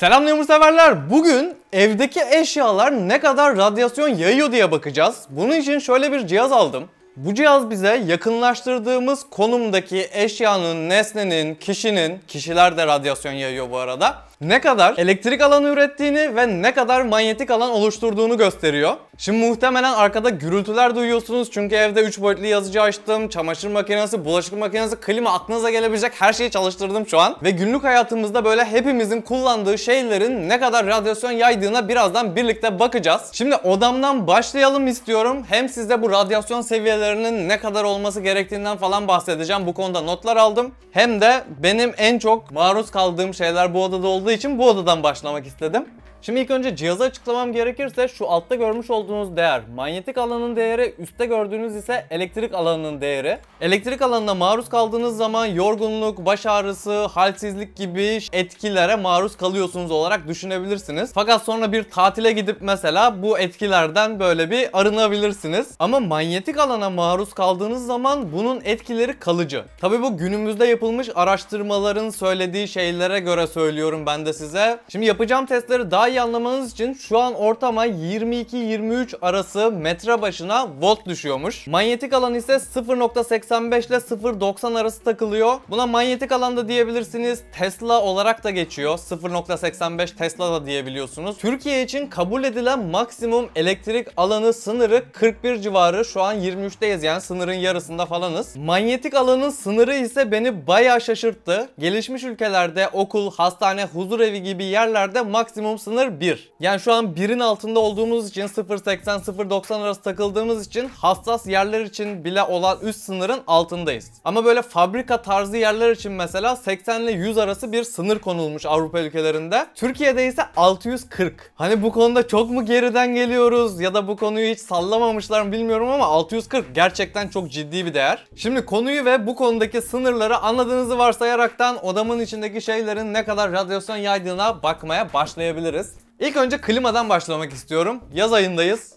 Selam Yağmur severler. Bugün evdeki eşyalar ne kadar radyasyon yayıyor diye bakacağız. Bunun için şöyle bir cihaz aldım. Bu cihaz bize yakınlaştırdığımız konumdaki eşyanın, nesnenin, kişinin, kişiler de radyasyon yayıyor bu arada, ne kadar elektrik alanı ürettiğini ve ne kadar manyetik alan oluşturduğunu gösteriyor. Şimdi muhtemelen arkada gürültüler duyuyorsunuz çünkü evde 3 boyutlu yazıcı açtım, çamaşır makinesi, bulaşık makinesi, klima aklınıza gelebilecek her şeyi çalıştırdım şu an. Ve günlük hayatımızda böyle hepimizin kullandığı şeylerin ne kadar radyasyon yaydığına birazdan birlikte bakacağız. Şimdi odamdan başlayalım istiyorum. Hem size bu radyasyon seviyelerinin ne kadar olması gerektiğinden falan bahsedeceğim. Bu konuda notlar aldım. Hem de benim en çok maruz kaldığım şeyler bu odada oldu açıldığı için bu odadan başlamak istedim. Şimdi ilk önce cihazı açıklamam gerekirse şu altta görmüş olduğunuz değer manyetik alanın değeri, üstte gördüğünüz ise elektrik alanının değeri. Elektrik alanına maruz kaldığınız zaman yorgunluk, baş ağrısı, halsizlik gibi etkilere maruz kalıyorsunuz olarak düşünebilirsiniz. Fakat sonra bir tatile gidip mesela bu etkilerden böyle bir arınabilirsiniz. Ama manyetik alana maruz kaldığınız zaman bunun etkileri kalıcı. Tabi bu günümüzde yapılmış araştırmaların söylediği şeylere göre söylüyorum ben de size. Şimdi yapacağım testleri daha iyi anlamanız için şu an ortama 22-23 arası metre başına volt düşüyormuş. Manyetik alan ise 0.85 ile 0.90 arası takılıyor. Buna manyetik alanda diyebilirsiniz. Tesla olarak da geçiyor. 0.85 Tesla da diyebiliyorsunuz. Türkiye için kabul edilen maksimum elektrik alanı sınırı 41 civarı. Şu an 23'teyiz yani sınırın yarısında falanız. Manyetik alanın sınırı ise beni bayağı şaşırttı. Gelişmiş ülkelerde okul, hastane, huzur evi gibi yerlerde maksimum sınır 0 Yani şu an 1'in altında olduğumuz için 0.80 0.90 arası takıldığımız için hassas yerler için bile olan üst sınırın altındayız. Ama böyle fabrika tarzı yerler için mesela 80 ile 100 arası bir sınır konulmuş Avrupa ülkelerinde. Türkiye'de ise 640. Hani bu konuda çok mu geriden geliyoruz ya da bu konuyu hiç sallamamışlar mı bilmiyorum ama 640 gerçekten çok ciddi bir değer. Şimdi konuyu ve bu konudaki sınırları anladığınızı varsayaraktan odamın içindeki şeylerin ne kadar radyasyon yaydığına bakmaya başlayabiliriz. İlk önce klimadan başlamak istiyorum. Yaz ayındayız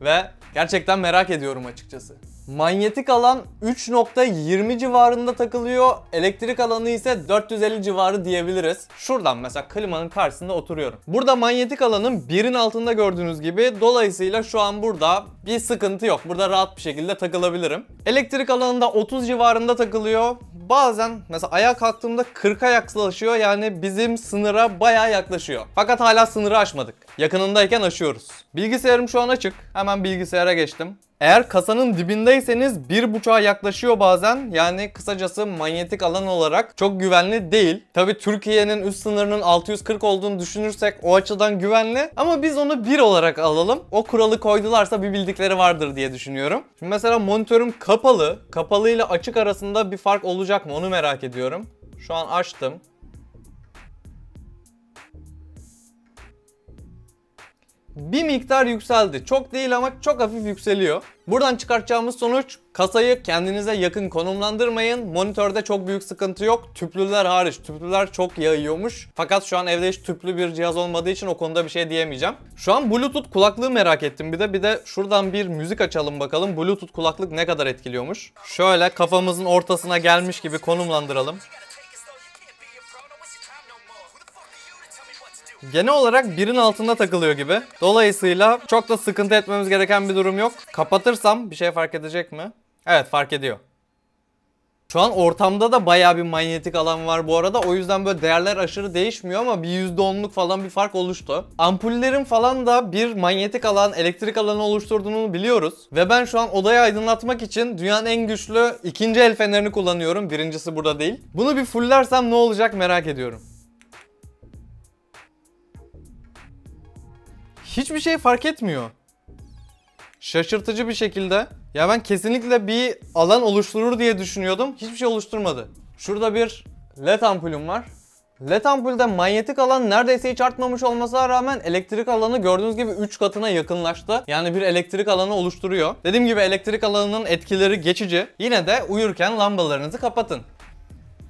ve gerçekten merak ediyorum açıkçası. Manyetik alan 3.20 civarında takılıyor. Elektrik alanı ise 450 civarı diyebiliriz. Şuradan mesela klimanın karşısında oturuyorum. Burada manyetik alanın birin altında gördüğünüz gibi. Dolayısıyla şu an burada bir sıkıntı yok. Burada rahat bir şekilde takılabilirim. Elektrik alanında 30 civarında takılıyor bazen mesela ayağa kalktığımda 40'a yaklaşıyor yani bizim sınıra baya yaklaşıyor. Fakat hala sınırı aşmadık. Yakınındayken aşıyoruz. Bilgisayarım şu an açık. Hemen bilgisayara geçtim. Eğer kasanın dibindeyseniz 1.5'a yaklaşıyor bazen. Yani kısacası manyetik alan olarak çok güvenli değil. Tabi Türkiye'nin üst sınırının 640 olduğunu düşünürsek o açıdan güvenli. Ama biz onu 1 olarak alalım. O kuralı koydularsa bir bildikleri vardır diye düşünüyorum. Şimdi mesela monitörüm kapalı. Kapalı ile açık arasında bir fark olacak mı onu merak ediyorum. Şu an açtım. bir miktar yükseldi. Çok değil ama çok hafif yükseliyor. Buradan çıkartacağımız sonuç kasayı kendinize yakın konumlandırmayın. Monitörde çok büyük sıkıntı yok. Tüplüler hariç. Tüplüler çok yayıyormuş. Fakat şu an evde hiç tüplü bir cihaz olmadığı için o konuda bir şey diyemeyeceğim. Şu an Bluetooth kulaklığı merak ettim bir de. Bir de şuradan bir müzik açalım bakalım. Bluetooth kulaklık ne kadar etkiliyormuş. Şöyle kafamızın ortasına gelmiş gibi konumlandıralım. genel olarak birin altında takılıyor gibi. Dolayısıyla çok da sıkıntı etmemiz gereken bir durum yok. Kapatırsam bir şey fark edecek mi? Evet fark ediyor. Şu an ortamda da baya bir manyetik alan var bu arada. O yüzden böyle değerler aşırı değişmiyor ama bir %10'luk falan bir fark oluştu. Ampullerin falan da bir manyetik alan, elektrik alanı oluşturduğunu biliyoruz. Ve ben şu an odayı aydınlatmak için dünyanın en güçlü ikinci el fenerini kullanıyorum. Birincisi burada değil. Bunu bir fulllersem ne olacak merak ediyorum. hiçbir şey fark etmiyor. Şaşırtıcı bir şekilde. Ya ben kesinlikle bir alan oluşturur diye düşünüyordum. Hiçbir şey oluşturmadı. Şurada bir led ampulüm var. LED ampulde manyetik alan neredeyse hiç artmamış olmasına rağmen elektrik alanı gördüğünüz gibi 3 katına yakınlaştı. Yani bir elektrik alanı oluşturuyor. Dediğim gibi elektrik alanının etkileri geçici. Yine de uyurken lambalarınızı kapatın.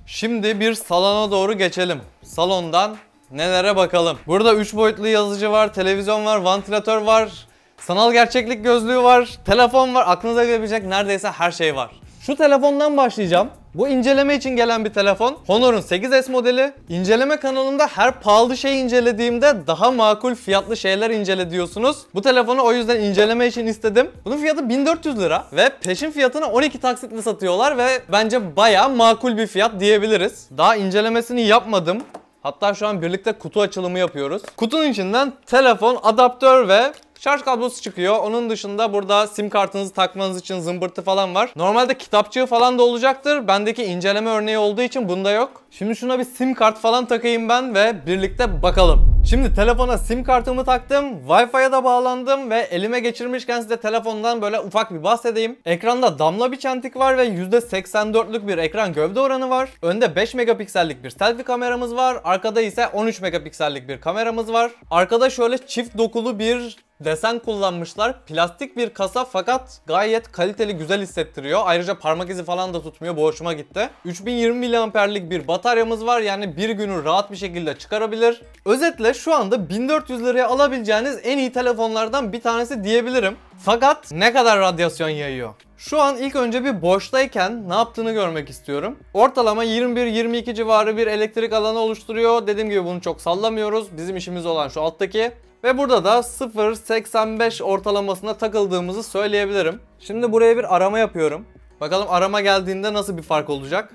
Şimdi bir salona doğru geçelim. Salondan nelere bakalım. Burada 3 boyutlu yazıcı var, televizyon var, vantilatör var, sanal gerçeklik gözlüğü var, telefon var. Aklınıza gelebilecek neredeyse her şey var. Şu telefondan başlayacağım. Bu inceleme için gelen bir telefon. Honor'un 8S modeli. İnceleme kanalında her pahalı şey incelediğimde daha makul fiyatlı şeyler incele diyorsunuz. Bu telefonu o yüzden inceleme için istedim. Bunun fiyatı 1400 lira ve peşin fiyatını 12 taksitle satıyorlar ve bence baya makul bir fiyat diyebiliriz. Daha incelemesini yapmadım. Hatta şu an birlikte kutu açılımı yapıyoruz. Kutunun içinden telefon, adaptör ve Şarj kablosu çıkıyor. Onun dışında burada sim kartınızı takmanız için zımbırtı falan var. Normalde kitapçığı falan da olacaktır. Bendeki inceleme örneği olduğu için bunda yok. Şimdi şuna bir sim kart falan takayım ben ve birlikte bakalım. Şimdi telefona sim kartımı taktım, Wi-Fi'ye de bağlandım ve elime geçirmişken size telefondan böyle ufak bir bahsedeyim. Ekranda damla bir çentik var ve %84'lük bir ekran gövde oranı var. Önde 5 megapiksellik bir selfie kameramız var. Arkada ise 13 megapiksellik bir kameramız var. Arkada şöyle çift dokulu bir desen kullanmışlar. Plastik bir kasa fakat gayet kaliteli güzel hissettiriyor. Ayrıca parmak izi falan da tutmuyor. Bu hoşuma gitti. 3020 mAh'lik bir bataryamız var. Yani bir günü rahat bir şekilde çıkarabilir. Özetle şu anda 1400 liraya alabileceğiniz en iyi telefonlardan bir tanesi diyebilirim. Fakat ne kadar radyasyon yayıyor? Şu an ilk önce bir boştayken ne yaptığını görmek istiyorum. Ortalama 21-22 civarı bir elektrik alanı oluşturuyor. Dediğim gibi bunu çok sallamıyoruz. Bizim işimiz olan şu alttaki. Ve burada da 0.85 ortalamasına takıldığımızı söyleyebilirim. Şimdi buraya bir arama yapıyorum. Bakalım arama geldiğinde nasıl bir fark olacak.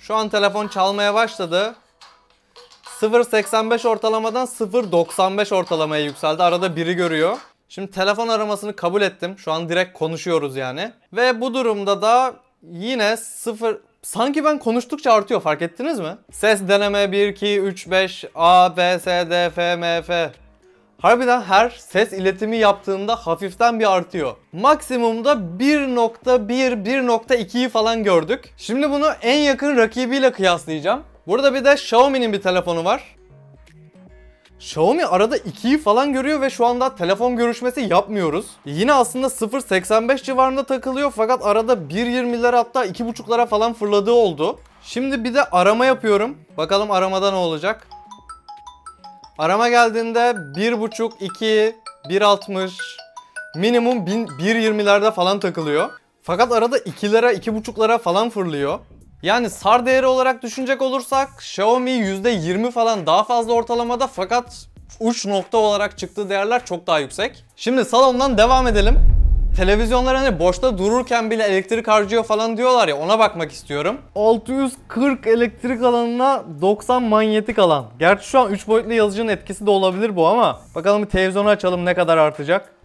Şu an telefon çalmaya başladı. 0.85 ortalamadan 0.95 ortalamaya yükseldi. Arada biri görüyor. Şimdi telefon aramasını kabul ettim. Şu an direkt konuşuyoruz yani. Ve bu durumda da yine 0 Sanki ben konuştukça artıyor fark ettiniz mi? Ses deneme 1 2 3 5 A B S D F M F Harbiden her ses iletimi yaptığında hafiften bir artıyor. Maksimumda 1.1, 1.2'yi falan gördük. Şimdi bunu en yakın rakibiyle kıyaslayacağım. Burada bir de Xiaomi'nin bir telefonu var. Xiaomi arada 2'yi falan görüyor ve şu anda telefon görüşmesi yapmıyoruz. Yine aslında 0.85 civarında takılıyor fakat arada 1.20'lere hatta 2.5'lara falan fırladığı oldu. Şimdi bir de arama yapıyorum. Bakalım aramada ne olacak. Arama geldiğinde 1.5, 2, 1.60 minimum 1.20'lerde falan takılıyor. Fakat arada 2'lere, 2.5'lara falan fırlıyor. Yani SAR değeri olarak düşünecek olursak Xiaomi %20 falan daha fazla ortalamada fakat uç nokta olarak çıktığı değerler çok daha yüksek. Şimdi salondan devam edelim. Televizyonlar hani boşta dururken bile elektrik harcıyor falan diyorlar ya ona bakmak istiyorum. 640 elektrik alanına 90 manyetik alan. Gerçi şu an 3 boyutlu yazıcının etkisi de olabilir bu ama bakalım bir televizyonu açalım ne kadar artacak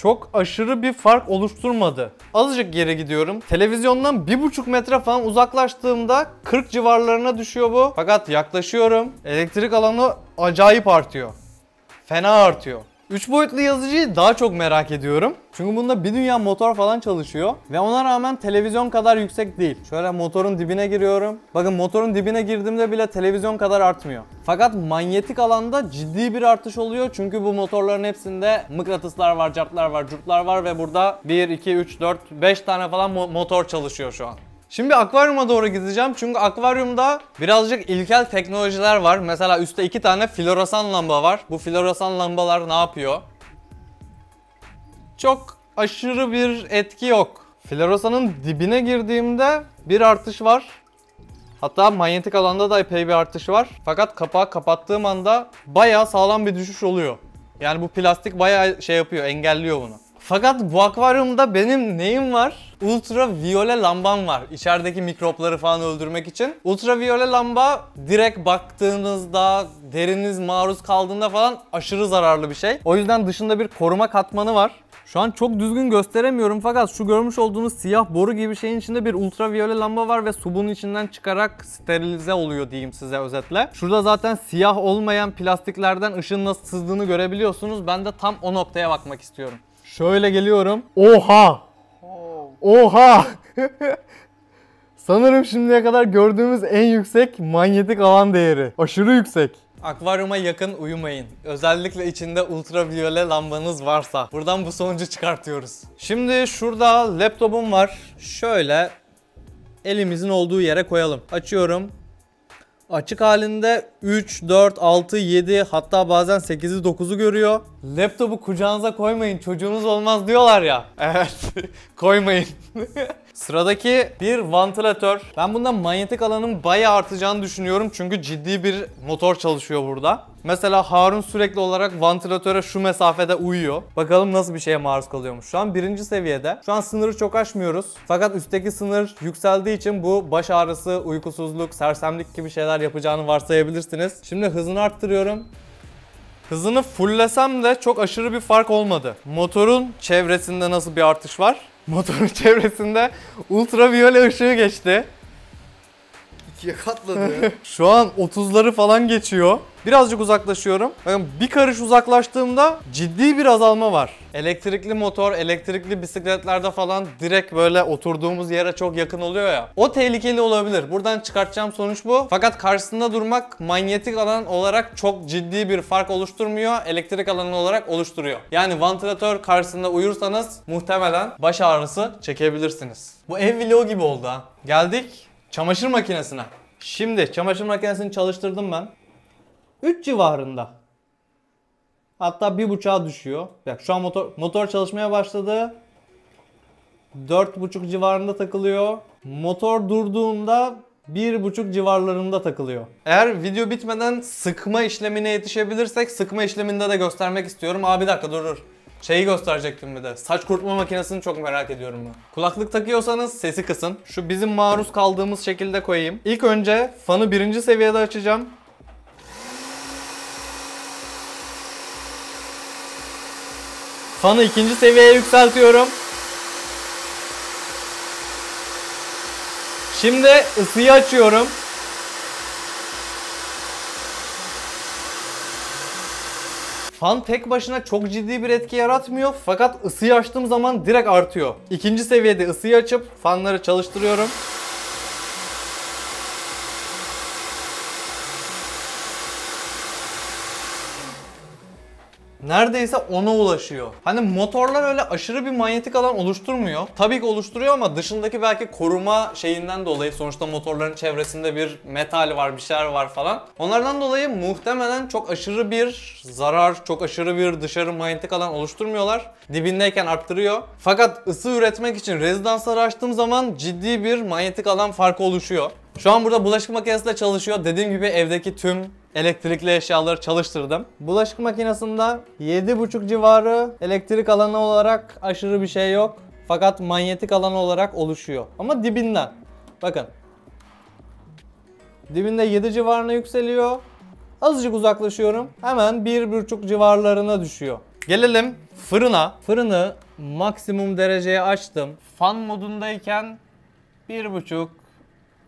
çok aşırı bir fark oluşturmadı. Azıcık geri gidiyorum. Televizyondan 1,5 metre falan uzaklaştığımda 40 civarlarına düşüyor bu. Fakat yaklaşıyorum. Elektrik alanı acayip artıyor. Fena artıyor. 3 boyutlu yazıcıyı daha çok merak ediyorum. Çünkü bunda bir dünya motor falan çalışıyor. Ve ona rağmen televizyon kadar yüksek değil. Şöyle motorun dibine giriyorum. Bakın motorun dibine girdiğimde bile televizyon kadar artmıyor. Fakat manyetik alanda ciddi bir artış oluyor. Çünkü bu motorların hepsinde mıknatıslar var, cartlar var, curtlar var. Ve burada 1, 2, 3, 4, 5 tane falan motor çalışıyor şu an. Şimdi akvaryuma doğru gideceğim çünkü akvaryumda birazcık ilkel teknolojiler var. Mesela üstte iki tane floresan lamba var. Bu floresan lambalar ne yapıyor? Çok aşırı bir etki yok. Floresanın dibine girdiğimde bir artış var. Hatta manyetik alanda da epey bir artış var. Fakat kapağı kapattığım anda bayağı sağlam bir düşüş oluyor. Yani bu plastik bayağı şey yapıyor, engelliyor bunu. Fakat bu akvaryumda benim neyim var? ultraviyole lambam var. İçerideki mikropları falan öldürmek için. Ultraviyole lamba direkt baktığınızda, deriniz maruz kaldığında falan aşırı zararlı bir şey. O yüzden dışında bir koruma katmanı var. Şu an çok düzgün gösteremiyorum fakat şu görmüş olduğunuz siyah boru gibi şeyin içinde bir ultraviyole lamba var ve su bunun içinden çıkarak sterilize oluyor diyeyim size özetle. Şurada zaten siyah olmayan plastiklerden ışın nasıl sızdığını görebiliyorsunuz. Ben de tam o noktaya bakmak istiyorum. Şöyle geliyorum. Oha! Oh. Oha! Sanırım şimdiye kadar gördüğümüz en yüksek manyetik alan değeri. Aşırı yüksek. Akvaryuma yakın uyumayın. Özellikle içinde ultraviyole lambanız varsa. Buradan bu sonucu çıkartıyoruz. Şimdi şurada laptopum var. Şöyle elimizin olduğu yere koyalım. Açıyorum. Açık halinde 3, 4, 6, 7 hatta bazen 8'i 9'u görüyor. Laptopu kucağınıza koymayın çocuğunuz olmaz diyorlar ya. Evet koymayın. Sıradaki bir vantilatör. Ben bundan manyetik alanın bayağı artacağını düşünüyorum. Çünkü ciddi bir motor çalışıyor burada. Mesela Harun sürekli olarak vantilatöre şu mesafede uyuyor. Bakalım nasıl bir şeye maruz kalıyormuş. Şu an birinci seviyede. Şu an sınırı çok aşmıyoruz. Fakat üstteki sınır yükseldiği için bu baş ağrısı, uykusuzluk, sersemlik gibi şeyler yapacağını varsayabilirsiniz. Şimdi hızını arttırıyorum. Hızını fulllesem de çok aşırı bir fark olmadı. Motorun çevresinde nasıl bir artış var? motorun çevresinde ultraviyole ışığı geçti ikiye katladı. Şu an 30'ları falan geçiyor. Birazcık uzaklaşıyorum. Bakın bir karış uzaklaştığımda ciddi bir azalma var. Elektrikli motor, elektrikli bisikletlerde falan direkt böyle oturduğumuz yere çok yakın oluyor ya. O tehlikeli olabilir. Buradan çıkartacağım sonuç bu. Fakat karşısında durmak manyetik alan olarak çok ciddi bir fark oluşturmuyor. Elektrik alanı olarak oluşturuyor. Yani vantilatör karşısında uyursanız muhtemelen baş ağrısı çekebilirsiniz. Bu ev vlogu gibi oldu ha. Geldik Çamaşır makinesine. Şimdi çamaşır makinesini çalıştırdım ben. 3 civarında. Hatta bir buçuğa düşüyor. Bak şu an motor, motor çalışmaya başladı. 4.5 civarında takılıyor. Motor durduğunda 1.5 civarlarında takılıyor. Eğer video bitmeden sıkma işlemine yetişebilirsek sıkma işleminde de göstermek istiyorum. Abi bir dakika durur. dur. Şeyi gösterecektim bir de. Saç kurutma makinesini çok merak ediyorum ben. Kulaklık takıyorsanız sesi kısın. Şu bizim maruz kaldığımız şekilde koyayım. İlk önce fanı birinci seviyede açacağım. Fanı ikinci seviyeye yükseltiyorum. Şimdi ısıyı açıyorum. Fan tek başına çok ciddi bir etki yaratmıyor fakat ısıyı açtığım zaman direkt artıyor. İkinci seviyede ısıyı açıp fanları çalıştırıyorum. neredeyse ona ulaşıyor. Hani motorlar öyle aşırı bir manyetik alan oluşturmuyor. Tabii ki oluşturuyor ama dışındaki belki koruma şeyinden dolayı sonuçta motorların çevresinde bir metal var, bir şeyler var falan. Onlardan dolayı muhtemelen çok aşırı bir zarar, çok aşırı bir dışarı manyetik alan oluşturmuyorlar. Dibindeyken arttırıyor. Fakat ısı üretmek için rezidansları açtığım zaman ciddi bir manyetik alan farkı oluşuyor. Şu an burada bulaşık makinesi de çalışıyor. Dediğim gibi evdeki tüm elektrikli eşyaları çalıştırdım. Bulaşık makinesinde 7,5 civarı elektrik alanı olarak aşırı bir şey yok. Fakat manyetik alan olarak oluşuyor. Ama dibinden. Bakın. Dibinde 7 civarına yükseliyor. Azıcık uzaklaşıyorum. Hemen 1,5 civarlarına düşüyor. Gelelim fırına. Fırını maksimum dereceye açtım. Fan modundayken 1,5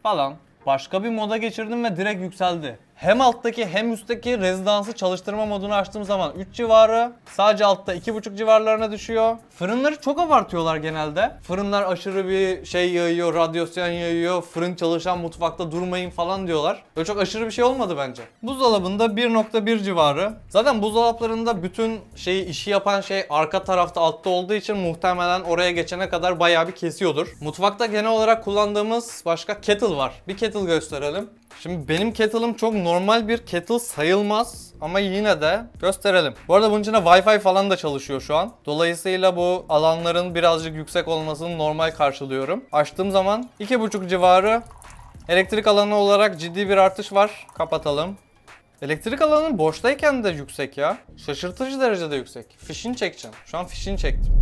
falan. Başka bir moda geçirdim ve direkt yükseldi. Hem alttaki hem üstteki rezidansı çalıştırma modunu açtığım zaman 3 civarı. Sadece altta 2,5 civarlarına düşüyor. Fırınları çok abartıyorlar genelde. Fırınlar aşırı bir şey yayıyor, radyasyon yayıyor, fırın çalışan mutfakta durmayın falan diyorlar. Böyle çok aşırı bir şey olmadı bence. Buzdolabında 1.1 civarı. Zaten buzdolaplarında bütün şeyi işi yapan şey arka tarafta altta olduğu için muhtemelen oraya geçene kadar bayağı bir kesiyordur. Mutfakta genel olarak kullandığımız başka kettle var. Bir kettle gösterelim. Şimdi benim kettle'ım çok normal bir kettle sayılmaz ama yine de gösterelim. Bu arada bunun içinde Wi-Fi falan da çalışıyor şu an. Dolayısıyla bu alanların birazcık yüksek olmasını normal karşılıyorum. Açtığım zaman 2.5 civarı elektrik alanı olarak ciddi bir artış var. Kapatalım. Elektrik alanı boştayken de yüksek ya. Şaşırtıcı derecede yüksek. Fişini çekeceğim. Şu an fişini çektim.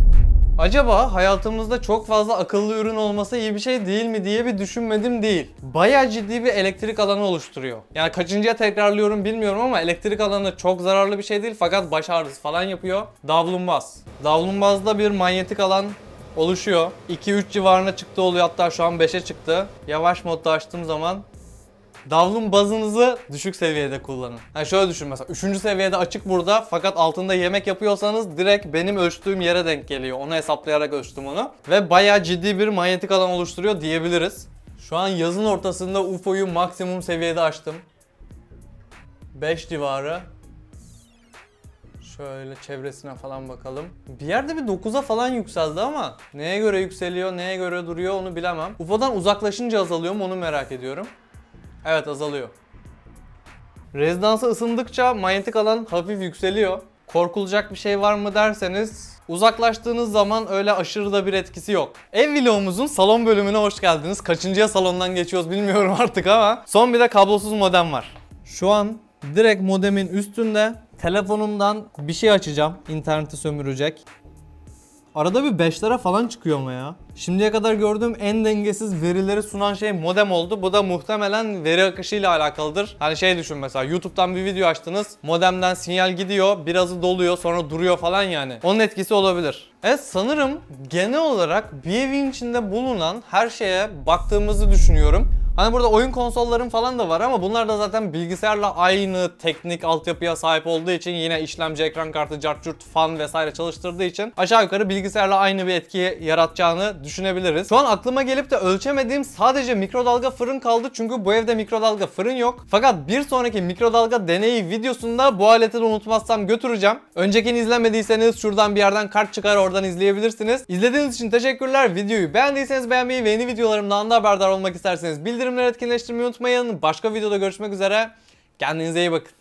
Acaba hayatımızda çok fazla akıllı ürün olması iyi bir şey değil mi diye bir düşünmedim değil. Baya ciddi bir elektrik alanı oluşturuyor. Yani kaçıncıya tekrarlıyorum bilmiyorum ama elektrik alanı çok zararlı bir şey değil fakat baş falan yapıyor. Davlumbaz. Davlumbazda bir manyetik alan oluşuyor. 2-3 civarına çıktı oluyor hatta şu an 5'e çıktı. Yavaş modda açtığım zaman Davlun bazınızı düşük seviyede kullanın. Yani şöyle düşün mesela 3. seviyede açık burada fakat altında yemek yapıyorsanız direkt benim ölçtüğüm yere denk geliyor. Onu hesaplayarak ölçtüm onu. Ve bayağı ciddi bir manyetik alan oluşturuyor diyebiliriz. Şu an yazın ortasında UFO'yu maksimum seviyede açtım. 5 civarı. Şöyle çevresine falan bakalım. Bir yerde bir 9'a falan yükseldi ama neye göre yükseliyor, neye göre duruyor onu bilemem. UFO'dan uzaklaşınca azalıyor mu onu merak ediyorum. Evet azalıyor. Rezidansa ısındıkça manyetik alan hafif yükseliyor. Korkulacak bir şey var mı derseniz uzaklaştığınız zaman öyle aşırı da bir etkisi yok. Ev vlogumuzun salon bölümüne hoş geldiniz. Kaçıncıya salondan geçiyoruz bilmiyorum artık ama son bir de kablosuz modem var. Şu an direkt modemin üstünde telefonumdan bir şey açacağım. İnterneti sömürecek. Arada bir 5'lere falan çıkıyor mu ya. Şimdiye kadar gördüğüm en dengesiz verileri sunan şey modem oldu. Bu da muhtemelen veri akışıyla alakalıdır. Hani şey düşün mesela YouTube'dan bir video açtınız. Modemden sinyal gidiyor, birazı doluyor, sonra duruyor falan yani. Onun etkisi olabilir. Evet sanırım genel olarak bir evin içinde bulunan her şeye baktığımızı düşünüyorum. Hani burada oyun konsolların falan da var ama bunlar da zaten bilgisayarla aynı teknik altyapıya sahip olduğu için yine işlemci, ekran kartı, cartcurt, fan vesaire çalıştırdığı için aşağı yukarı bilgisayarla aynı bir etki yaratacağını düşünebiliriz. Şu an aklıma gelip de ölçemediğim sadece mikrodalga fırın kaldı çünkü bu evde mikrodalga fırın yok. Fakat bir sonraki mikrodalga deneyi videosunda bu aleti de unutmazsam götüreceğim. Öncekini izlemediyseniz şuradan bir yerden kart çıkar oradan izleyebilirsiniz. İzlediğiniz için teşekkürler. Videoyu beğendiyseniz beğenmeyi ve yeni videolarımdan da haberdar olmak isterseniz bildirin bildirimleri etkinleştirmeyi unutmayın. Başka videoda görüşmek üzere. Kendinize iyi bakın.